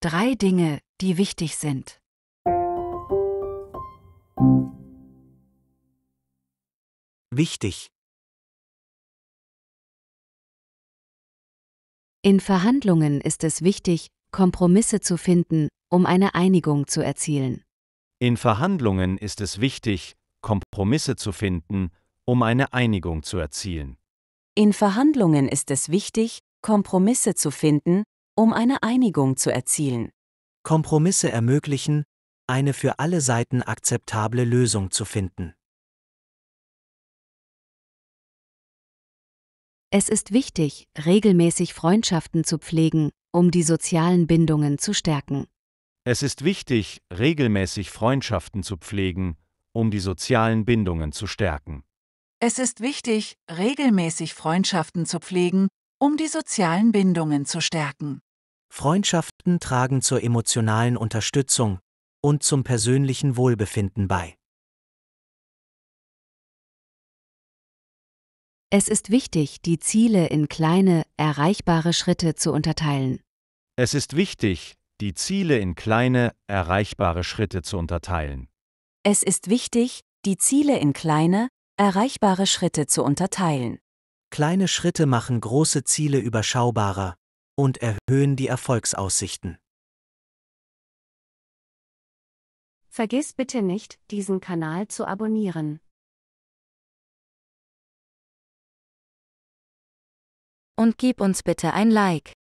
Drei Dinge, die wichtig sind. Wichtig. In Verhandlungen ist es wichtig, Kompromisse zu finden, um eine Einigung zu erzielen. In Verhandlungen ist es wichtig, Kompromisse zu finden, um eine Einigung zu erzielen. In Verhandlungen ist es wichtig, Kompromisse zu finden, um eine Einigung zu erzielen. Kompromisse ermöglichen, eine für alle Seiten akzeptable Lösung zu finden. Es ist wichtig, regelmäßig Freundschaften zu pflegen, um die sozialen Bindungen zu stärken. Es ist wichtig, regelmäßig Freundschaften zu pflegen, um die sozialen Bindungen zu stärken. Es ist wichtig, regelmäßig Freundschaften zu pflegen, um die sozialen Bindungen zu stärken. Freundschaften tragen zur emotionalen Unterstützung und zum persönlichen Wohlbefinden bei. Es ist wichtig, die Ziele in kleine, erreichbare Schritte zu unterteilen. Es ist wichtig, die Ziele in kleine, erreichbare Schritte zu unterteilen. Es ist wichtig, die Ziele in kleine, erreichbare Schritte zu unterteilen. Kleine Schritte machen große Ziele überschaubarer und erhöhen die Erfolgsaussichten. Vergiss bitte nicht, diesen Kanal zu abonnieren. Und gib uns bitte ein Like.